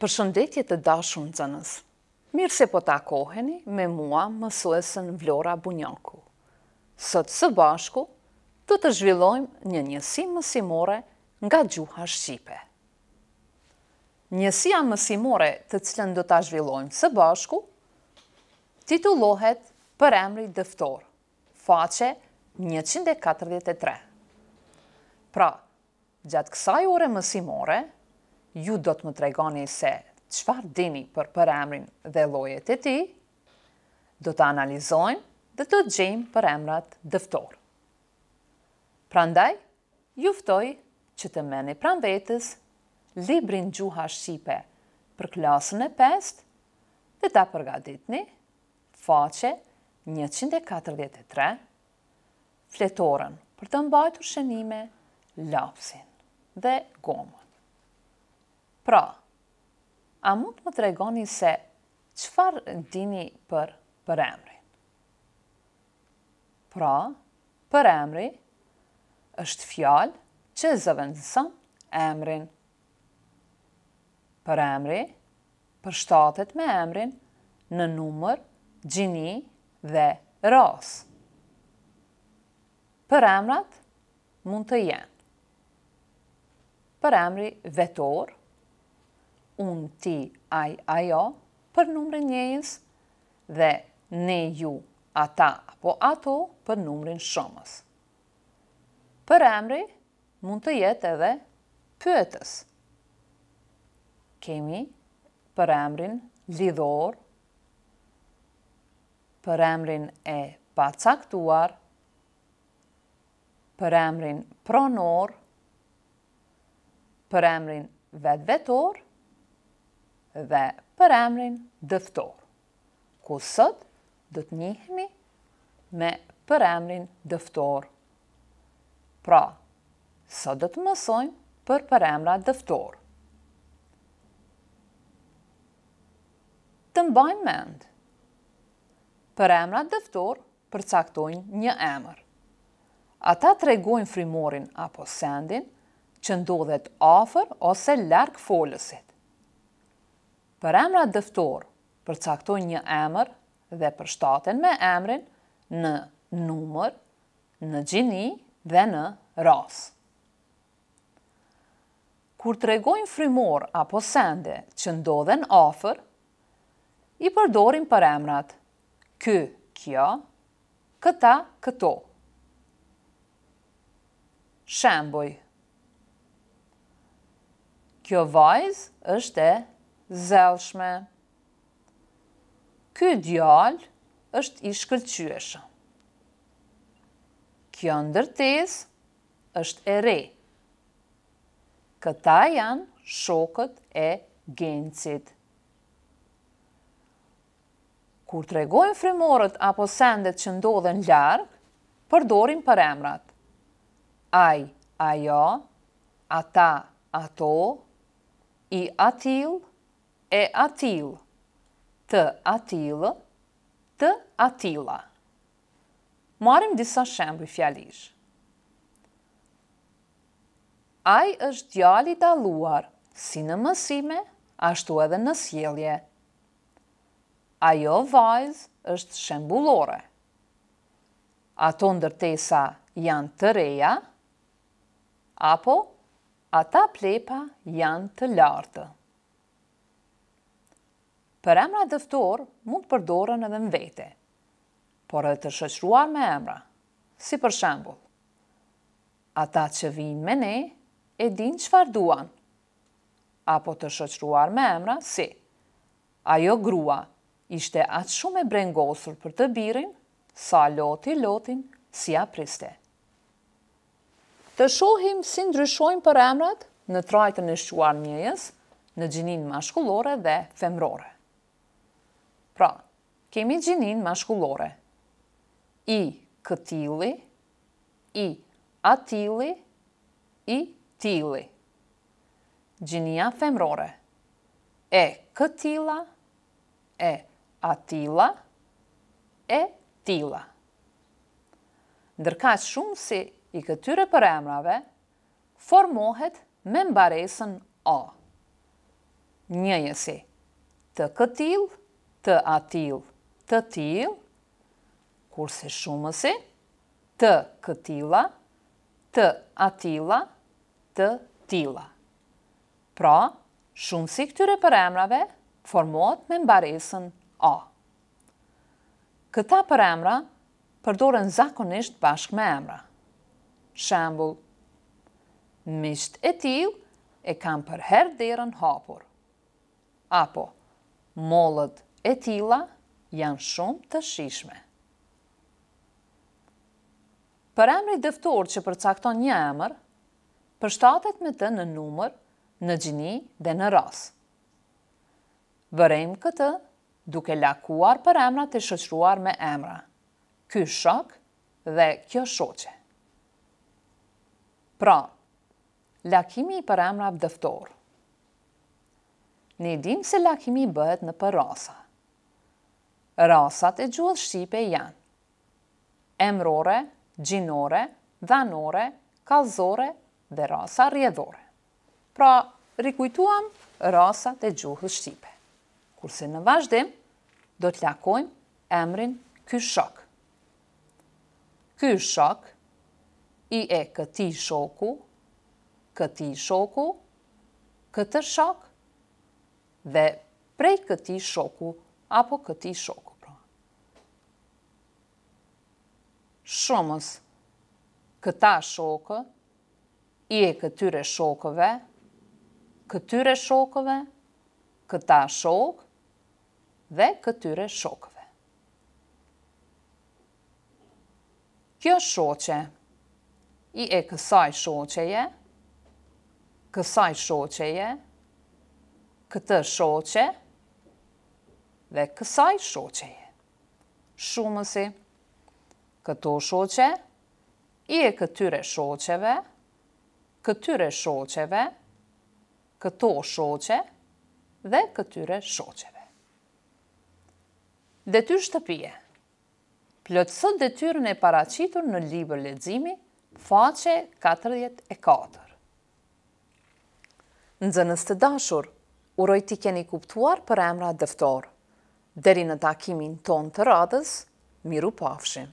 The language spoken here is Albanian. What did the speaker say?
për shëndetje të dashun të zënës. Mirë se po të akoheni me mua mësuesën Vlora Bunjaku. Sëtë së bashku, të të zhvillojmë një njësi mësimore nga gjuha Shqipe. Njësia mësimore të cilën do të zhvillojmë së bashku, titulohet për emri dëftor, faqe 143. Pra, gjatë kësaj ure mësimore, ju do të më tregoni se qëfar dini për për emrin dhe lojet e ti, do të analizojmë dhe të gjejmë për emrat dëftor. Prandaj, juftoj që të meni pran vetës librin gjuha Shqipe për klasën e 5 dhe ta përgaditni faqe 143, fletorën për të mbajtur shënime, lapsin dhe gomë. Pra, a mund të më të regoni se qëfar dini për për emri? Pra, për emri është fjallë që zëvendësën emrin. Për emri përshtatet me emrin në numër, gjini dhe ras. Për emrat mund të jenë. Për emri vetor, unë ti aj ajo për numrin njëjës dhe ne ju ata apo ato për numrin shumës. Për emri mund të jetë edhe pyetës. Kemi për emrin lidhor, për emrin e pacaktuar, për emrin pronor, për emrin për emrin vetvetor, dhe për emrin dëftor, ku sot do të njihemi me për emrin dëftor. Pra, sot do të mësojmë për për emra dëftor. Të mbajmë mend. Për emra dëftor përcaktojnë një emër. Ata tregojnë frimorin apo sendin që ndodhet afer ose lark folësit për emra dëftor përcaktoj një emër dhe përshtaten me emrin në numër, në gjini dhe në ras. Kur të regojnë frimor apo sende që ndodhen ofër, i përdorim për emrat kë, kjo, këta, këto. Shemboj Kjo vajz është e zelshme. Ky djal është i shkëllqyëshë. Kjo ndërtes është e re. Këta janë shokët e gencit. Kur të regojnë frimorët apo sendet që ndodhen ljarë, përdorim për emrat. Aj, ajo, ata, ato, i atilë, e atil, të atil, të atila. Marim disa shembri fjalish. Aj është djali daluar, si në mësime, ashtu edhe në sjelje. Ajo vajzë është shembulore. Ato ndërtesa janë të reja, apo ata plepa janë të lartë për emra dëftor mund të përdorën edhe në vete, por edhe të shëqruar me emra, si për shembul. Ata që vinë me ne, e din që farduan, apo të shëqruar me emra, si. Ajo grua ishte atë shumë e brengosur për të birin, sa loti lotin si apriste. Të shohim si ndryshojnë për emrat në trajtën e shquar njëjes në gjinin mashkullore dhe femrore. Pra, kemi gjinin ma shkullore. I këtili, i atili, i tili. Gjinia femrore. E këtila, e atila, e tila. Ndërka shumë si i këtyre për emrave, formohet me mbaresën A. Njëjësi, të këtilë, të atil, të til, kurse shumësi, të këtila, të atila, të tila. Pra, shumësi këtyre për emrave formot me mbaresën A. Këta për emra përdore zakonisht bashkë me emra. Shembul, misht e til e kam për herë dherën hapur. Apo, molët e tila janë shumë të shishme. Për emri dëftor që përcakton një emër, përshtatet me të në numër, në gjini dhe në ras. Vërejmë këtë duke lakuar për emra të shëqruar me emra, ky shok dhe kjo shoqe. Pra, lakimi për emra dëftor. Ne dim se lakimi bëhet në për rasa rasat e gjuhës shqipe janë emrore, gjinore, dhanore, kalzore dhe rasa rjedhore. Pra, rikujtuam rasat e gjuhës shqipe. Kurse në vazhdim, do të lakojmë emrin kyshok. Kyshok i e këti shoku, këti shoku, këtë shok dhe prej këti shoku apo këti shoku. shumës këta shokë, i e këtyre shokëve, këtyre shokëve, këta shokë dhe këtyre shokëve. Kjo shoqe, i e kësaj shoqeje, kësaj shoqeje, këtë shoqe dhe kësaj shoqeje. Shumësi këto shoqe, i e këtyre shoqeve, këtyre shoqeve, këto shoqe dhe këtyre shoqeve. Detyr shtëpije Plëtësët detyrën e paracitur në libër ledzimi, faqe 44. Në zënës të dashur, uroj ti keni kuptuar për emra dëftor. Deri në takimin ton të radhës, miru pafshim.